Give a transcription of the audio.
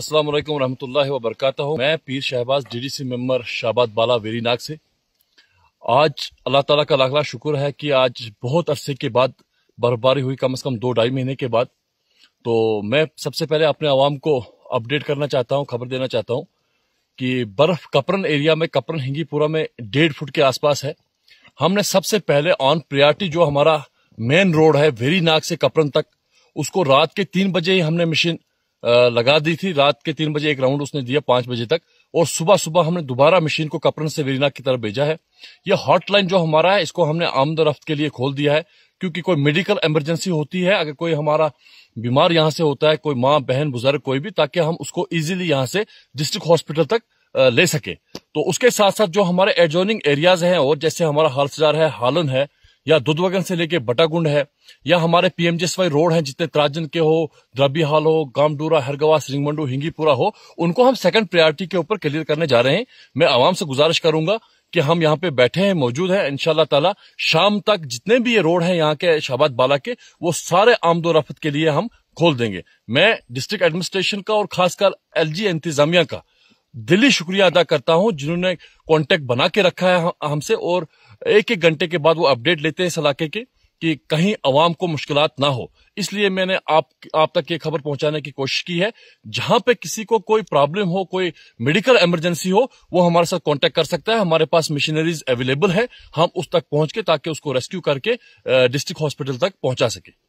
अस्सलाम वालेकुम रहमतुल्लाहि व बरकातहू मैं पीर शहबाज डीडीसी मेंबर शाबाद बाला वेरीनाग से आज अल्लाह ताला का लाखला शुक्र है कि आज बहुत अरसे के बाद बर्फबारी हुई कम से कम दो ढाई महीने के बाद तो मैं सबसे पहले अपने आवाम को अपडेट करना चाहता हूँ खबर देना चाहता हूँ कि बर्फ कपरन एरिया में कपरन हिंगीपुरा में डेढ़ फुट के आसपास है हमने सबसे पहले ऑन प्रियारिटी जो हमारा मेन रोड है वेरीनाग से कपरन तक उसको रात के तीन बजे ही हमने मशीन लगा दी थी रात के तीन बजे एक राउंड उसने दिया पांच बजे तक और सुबह सुबह हमने दोबारा मशीन को कपरन से वेरीना की तरफ भेजा है यह हॉटलाइन जो हमारा है इसको हमने आमद रफ्त के लिए खोल दिया है क्योंकि कोई मेडिकल इमरजेंसी होती है अगर कोई हमारा बीमार यहाँ से होता है कोई माँ बहन बुजुर्ग कोई भी ताकि हम उसको इजिली यहाँ से डिस्ट्रिक्ट हॉस्पिटल तक ले सके तो उसके साथ साथ जो हमारे एडजोनिंग एरियाज हैं और जैसे हमारा हालसजार है हालन है या दुधवगन से लेके बटागुंड है या हमारे पीएमजीएसवाई रोड है जितने त्राजन के हो द्रबी हाल हो गामडूरा हरगवा सिंगमंडू हिंगीपुरा हो उनको हम सेकंड प्रायोरिटी के ऊपर क्लियर करने जा रहे हैं मैं आवाम से गुजारिश करूंगा कि हम यहाँ पे बैठे हैं मौजूद हैं इनशाला ताला शाम तक जितने भी ये रोड हैं यहाँ के शाबाद बाला के वो सारे आमदो के लिए हम खोल देंगे मैं डिस्ट्रिक्ट एडमिनिस्ट्रेशन का और खासकर एलजी इंतजामिया का दिली शुक्रिया अदा करता हूं जिन्होंने कांटेक्ट बना के रखा है हमसे और एक एक घंटे के बाद वो अपडेट लेते हैं इस इलाके के कि कहीं अवाम को मुश्किल ना हो इसलिए मैंने आप आप तक ये खबर पहुंचाने की कोशिश की है जहां पे किसी को कोई प्रॉब्लम हो कोई मेडिकल इमरजेंसी हो वो हमारे साथ कांटेक्ट कर सकता है हमारे पास मशीनरीज अवेलेबल है हम उस तक पहुंच के ताकि उसको रेस्क्यू करके डिस्ट्रिक्ट हॉस्पिटल तक पहुंचा सके